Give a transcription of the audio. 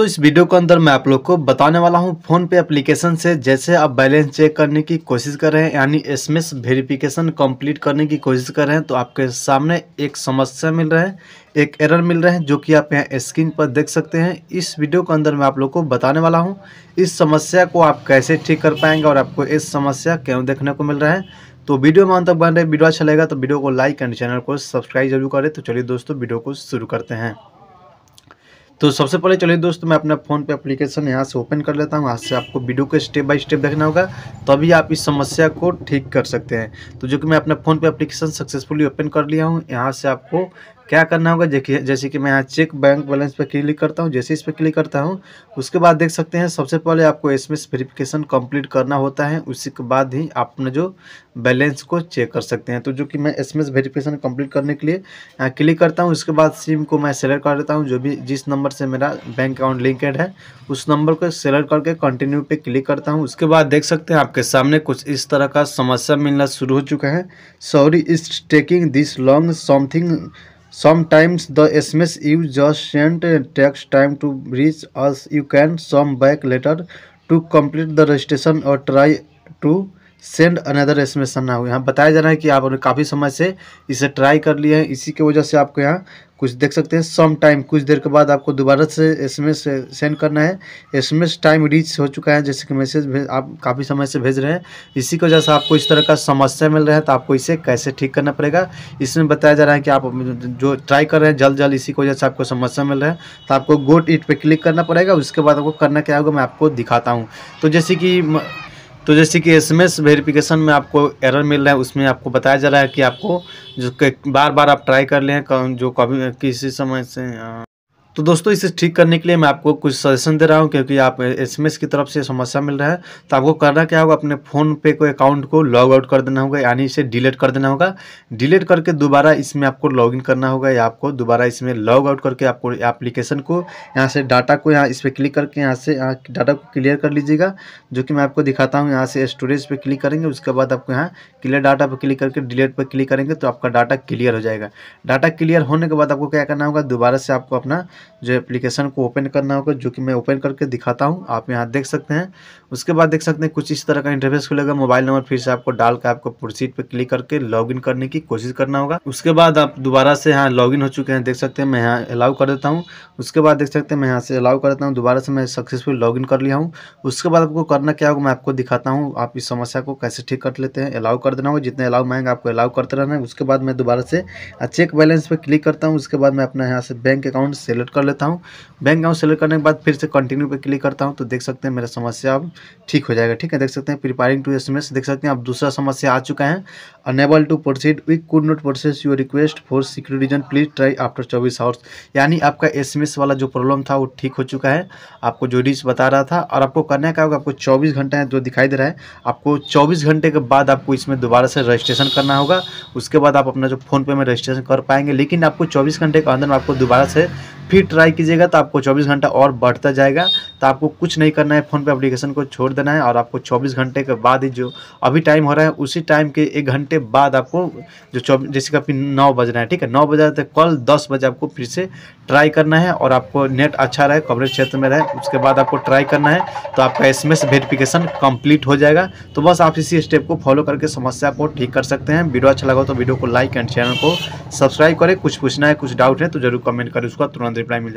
तो इस वीडियो के अंदर मैं आप लोग को बताने वाला हूं फोन पे एप्लीकेशन से जैसे आप बैलेंस चेक करने की कोशिश कर रहे हैं यानी एसएमएस वेरिफिकेशन कंप्लीट करने की कोशिश कर रहे हैं तो आपके सामने एक समस्या मिल रहा है एक एरर मिल रहा है जो कि आप यहाँ स्क्रीन पर देख सकते हैं इस वीडियो के अंदर मैं आप लोग को बताने वाला हूँ इस समस्या को आप कैसे ठीक कर पाएंगे और आपको इस समस्या क्यों देखने को मिल रहा है तो वीडियो में अंत बन रहे वीडियो अच्छा लगेगा तो वीडियो को लाइक एंड चैनल को सब्सक्राइब जरूर करें तो चलिए दोस्तों वीडियो को शुरू करते हैं तो सबसे पहले चलिए दोस्तों मैं अपना फ़ोन पे एप्लीकेशन यहाँ से ओपन कर लेता हूँ यहाँ से आपको वीडियो को स्टेप बाय स्टेप देखना होगा तभी आप इस समस्या को ठीक कर सकते हैं तो जो कि मैं अपना फ़ोन पे एप्लीकेशन सक्सेसफुली ओपन कर लिया हूँ यहाँ से आपको क्या करना होगा जैसे कि मैं यहाँ चेक बैंक बैलेंस पर क्लिक करता हूँ जैसे इस पर क्लिक करता हूँ उसके बाद देख सकते हैं सबसे पहले आपको एस एम वेरिफिकेशन कंप्लीट करना होता है उसी के बाद ही आप अपना जो बैलेंस को चेक कर सकते हैं तो जो कि मैं एस एम वेरिफिकेशन कम्प्लीट करने के लिए यहाँ क्लिक करता हूँ उसके बाद सिम को मैं सेलेक्ट कर देता हूँ जो भी जिस नंबर से मेरा बैंक अकाउंट लिंकेड है उस नंबर को सेलेक्ट करके कंटिन्यू पर क्लिक करता हूँ उसके बाद देख सकते हैं आपके सामने कुछ इस तरह का समस्या मिलना शुरू हो चुका है sorry is taking this long something Sometimes the SMS you just sent takes time to reach us. You can come back later to complete the registration or try to send another S ना हो यहाँ बताया जा रहा है कि आपने काफ़ी समय से इसे ट्राई कर लिया है इसी की वजह से आपको यहाँ कुछ देख सकते हैं सम टाइम कुछ देर के बाद आपको दोबारा से एसएमएस सेंड करना है एसएमएस टाइम रीच हो चुका है जैसे कि मैसेज आप काफ़ी समय से भेज रहे हैं इसी की वजह से आपको इस तरह का समस्या मिल रहा है तो आपको इसे कैसे ठीक करना पड़ेगा इसमें बताया जा रहा है कि आप जो ट्राई कर रहे हैं जल्द जल्द इसी की वजह से आपको समस्या मिल रहा है तो आपको गोट इट पर क्लिक करना पड़ेगा उसके बाद आपको करना क्या होगा मैं आपको दिखाता हूँ तो जैसे कि तो जैसे कि एसएमएस वेरिफिकेशन में आपको एरर मिल रहा है उसमें आपको बताया जा रहा है कि आपको जो बार बार आप ट्राई कर लें जो कभी किसी समय से तो दोस्तों इसे ठीक करने के लिए मैं आपको कुछ सजेशन दे रहा हूँ क्योंकि आप एसएमएस की तरफ से समस्या मिल रहा है तो आपको करना क्या होगा अपने फ़ोन पे को अकाउंट को लॉग आउट कर देना होगा यानी इसे डिलीट कर देना होगा डिलीट करके दोबारा इसमें आपको लॉगिन करना होगा या आपको दोबारा इसमें लॉग आउट करके आपको एप्लीकेशन को यहाँ से डाटा को यहाँ इस पर क्लिक करके यहाँ से यहाँ डाटा को क्लियर कर लीजिएगा जो कि मैं आपको दिखाता हूँ यहाँ से स्टोरेज पर क्लिक करेंगे उसके बाद आपको यहाँ क्लियर डाटा पर क्लिक करके डिलीट पर क्लिक करेंगे तो आपका डाटा क्लियर हो जाएगा डाटा क्लियर होने के बाद आपको क्या करना होगा दोबारा से आपको अपना जो एप्लीकेशन को ओपन करना होगा जो कि मैं ओपन करके दिखाता हूँ आप यहाँ देख सकते हैं उसके बाद देख सकते हैं कुछ इस तरह का इंटरफेस खुलेगा मोबाइल नंबर फिर से आपको डाल के आपको प्रोसीड पर क्लिक करके लॉगिन करने की कोशिश करना होगा उसके बाद आप दोबारा से यहाँ लॉगिन हो चुके हैं देख सकते हैं मैं यहाँ अलाउ कर देता हूँ उसके बाद देख सकते हैं मैं यहाँ से अलाउ कर देता हूँ दोबारा से मैं सक्सेसफुल लॉगिन कर लिया हूँ उसके बाद आपको करना क्या होगा मैं आपको दिखाता हूँ आप इस समस्या को कैसे ठीक कर लेते हैं अलाउ कर देना होगा जितने अलाउ मांगे आपको अलाउ करते रहना है उसके बाद मैं दोबारा से चेक बैलेंस पर क्लिक करता हूँ उसके बाद मैं अपना यहाँ से बैंक अकाउंट सेलेक्ट सेलेक्ट कर लेता हूँ बैंक अकाउंट सेलेक्ट करने के बाद फिर से कंटिन्यू पे क्लिक करता हूँ तो देख सकते हैं मेरा समस्या अब ठीक हो जाएगा ठीक है देख सकते हैं प्रिपेयरिंग टू एस देख सकते हैं अब दूसरा समस्या आ चुका है unable to proceed we could not process your request for secure reason please try after चौबीस आवर्स यानी आपका एस वाला जो प्रॉब्लम था वो ठीक हो चुका है आपको जो रीच बता रहा था और आपको करने का होगा आपको चौबीस घंटा जो दिखाई दे रहा है आपको चौबीस घंटे के बाद आपको इसमें दोबारा से रजिस्ट्रेशन करना होगा उसके बाद आप अपना जो फ़ोनपे में रजिस्ट्रेशन कर पाएंगे लेकिन आपको चौबीस घंटे के अंदर आपको दोबारा से फिर ट्राई कीजिएगा तो आपको 24 घंटा और बढ़ता जाएगा तो आपको कुछ नहीं करना है फ़ोन पे एप्लीकेशन को छोड़ देना है और आपको 24 घंटे के बाद ही जो अभी टाइम हो रहा है उसी टाइम के एक घंटे बाद आपको जो चौबीस जैसे कि नौ बज रहा है ठीक है नौ बजे तक कल दस बजे आपको फिर से ट्राई करना है और आपको नेट अच्छा रहे कवरेज क्षेत्र में रहे उसके बाद आपको ट्राई करना है तो आपका एस एम वेरिफिकेशन कम्प्लीट हो जाएगा तो बस आप इसी स्टेप को फॉलो करके समस्या को ठीक कर सकते हैं वीडियो अच्छा लगा तो वीडियो को लाइक एंड चैनल को सब्सक्राइब करें कुछ पूछना है कुछ डाउट है तो जरूर कमेंट करें उसका तुरंत Triple